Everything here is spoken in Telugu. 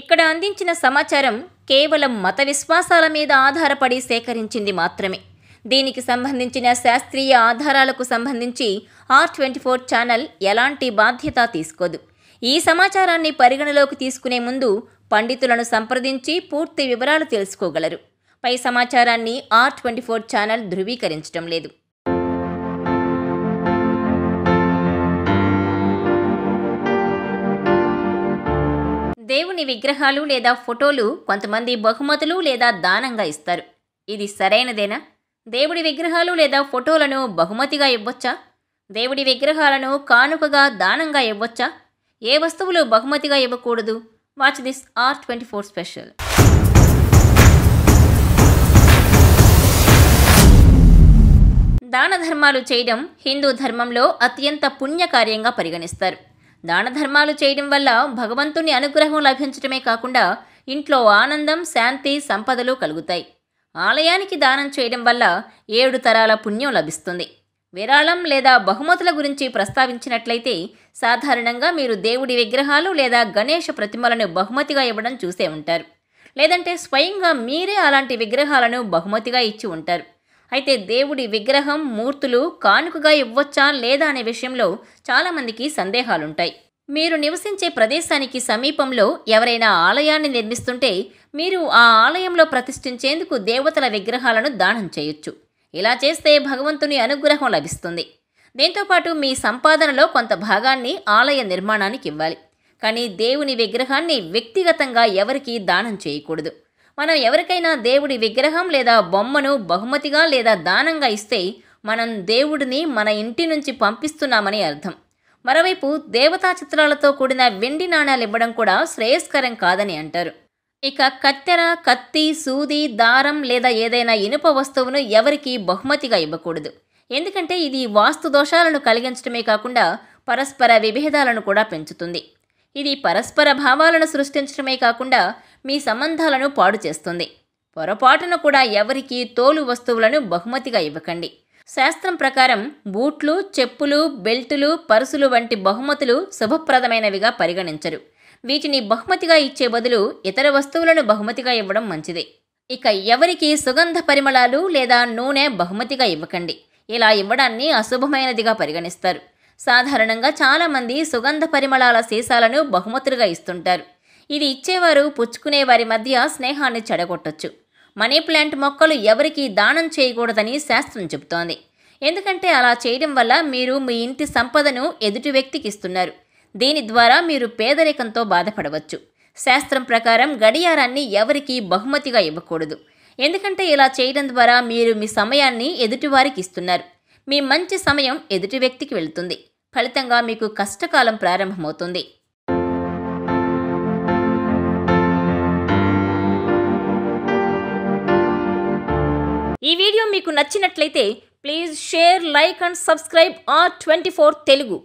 ఇక్కడ అందించిన సమాచారం కేవలం మత విశ్వాసాల మీద ఆధారపడి సేకరించింది మాత్రమే దీనికి సంబంధించిన శాస్త్రీయ ఆధారాలకు సంబంధించి ఆర్ ట్వంటీ ఫోర్ ఛానల్ ఎలాంటి బాధ్యత తీసుకోదు ఈ సమాచారాన్ని పరిగణలోకి తీసుకునే ముందు పండితులను సంప్రదించి పూర్తి వివరాలు తెలుసుకోగలరు పై సమాచారాన్ని ఆర్ ట్వంటీ ఫోర్ ఛానల్ ధృవీకరించడం లేదు దేవుని విగ్రహాలు లేదా ఫోటోలు కొంతమంది బహుమతులు లేదా దానంగా ఇస్తారు ఇది సరైనదేనా దేవుడి విగ్రహాలు లేదా ఫోటోలను బహుమతిగా ఇవ్వచ్చా దేవుడి విగ్రహాలను కానుకగా దానంగా ఇవ్వచ్చా ఏ వస్తువులు బహుమతిగా ఇవ్వకూడదు watch this R twenty four special దాన ధర్మాలు చేయడం హిందూ ధర్మంలో అత్యంత పుణ్యకార్యంగా పరిగణిస్తారు దాన ధర్మాలు చేయడం వల్ల భగవంతుని అనుగ్రహం లభించడమే కాకుండా ఇంట్లో ఆనందం శాంతి సంపదలు కలుగుతాయి ఆలయానికి దానం చేయడం వల్ల ఏడు తరాల పుణ్యం లభిస్తుంది విరాళం లేదా బహుమతుల గురించి ప్రస్తావించినట్లయితే సాధారణంగా మీరు దేవుడి విగ్రహాలు లేదా గణేష ప్రతిమలను బహుమతిగా ఇవ్వడం చూసే ఉంటారు లేదంటే స్వయంగా మీరే అలాంటి విగ్రహాలను బహుమతిగా ఇచ్చి ఉంటారు అయితే దేవుడి విగ్రహం మూర్తులు కానుకగా ఇవ్వచ్చా లేదా అనే విషయంలో చాలామందికి సందేహాలుంటాయి మీరు నివసించే ప్రదేశానికి సమీపంలో ఎవరైనా ఆలయాన్ని నిర్మిస్తుంటే మీరు ఆ ఆలయంలో ప్రతిష్ఠించేందుకు దేవతల విగ్రహాలను దానం చేయొచ్చు ఇలా చేస్తే భగవంతుని అనుగ్రహం లభిస్తుంది దీంతోపాటు మీ సంపాదనలో కొంత భాగాన్ని ఆలయ నిర్మాణానికి ఇవ్వాలి కానీ దేవుని విగ్రహాన్ని వ్యక్తిగతంగా ఎవరికీ దానం చేయకూడదు మనం ఎవరికైనా దేవుడి విగ్రహం లేదా బొమ్మను బహుమతిగా లేదా దానంగా ఇస్తే మనం దేవుడిని మన ఇంటి నుంచి పంపిస్తున్నామని అర్థం మరోవైపు దేవతా చిత్రాలతో కూడిన వెండి నాణ్యాలు ఇవ్వడం కూడా శ్రేయస్కరం కాదని అంటారు ఇక కత్తెర కత్తి సూది దారం లేదా ఏదైనా ఇనుప వస్తువును ఎవరికీ బహుమతిగా ఇవ్వకూడదు ఎందుకంటే ఇది వాస్తు దోషాలను కలిగించడమే కాకుండా పరస్పర విభేదాలను కూడా పెంచుతుంది ఇది పరస్పర భావాలను సృష్టించడమే కాకుండా మీ సంబంధాలను పాడు చేస్తుంది పొరపాటున కూడా ఎవరికీ తోలు వస్తువులను బహుమతిగా ఇవ్వకండి శాస్త్రం ప్రకారం బూట్లు చెప్పులు బెల్టులు పరుసులు వంటి బహుమతులు శుభప్రదమైనవిగా పరిగణించరు వీటిని బహుమతిగా ఇచ్చే బదులు ఇతర వస్తువులను బహుమతిగా ఇవ్వడం మంచిది ఇక ఎవరికి సుగంధ పరిమళాలు లేదా నూనె బహుమతిగా ఇవ్వకండి ఇలా ఇవ్వడాన్ని అశుభమైనదిగా పరిగణిస్తారు సాధారణంగా చాలామంది సుగంధ పరిమళాల సీసాలను బహుమతులుగా ఇస్తుంటారు ఇది ఇచ్చేవారు పుచ్చుకునే వారి మధ్య స్నేహాన్ని చెడగొట్టొచ్చు మనీ ప్లాంట్ మొక్కలు ఎవరికీ దానం చేయకూడదని శాస్త్రం చెబుతోంది ఎందుకంటే అలా చేయడం వల్ల మీరు మీ ఇంటి సంపదను ఎదుటి వ్యక్తికి ఇస్తున్నారు దీని ద్వారా మీరు పేదరికంతో బాధపడవచ్చు శాస్త్రం ప్రకారం గడియారాన్ని ఎవరికీ బహుమతిగా ఇవ్వకూడదు ఎందుకంటే ఇలా చేయడం ద్వారా మీరు మీ సమయాన్ని ఎదుటివారికి ఇస్తున్నారు మీ మంచి సమయం ఎదుటి వ్యక్తికి వెళుతుంది ఫలితంగా మీకు కష్టకాలం ప్రారంభమవుతుంది ఈ వీడియో మీకు నచ్చినట్లయితే please share like and subscribe R twenty four Telugu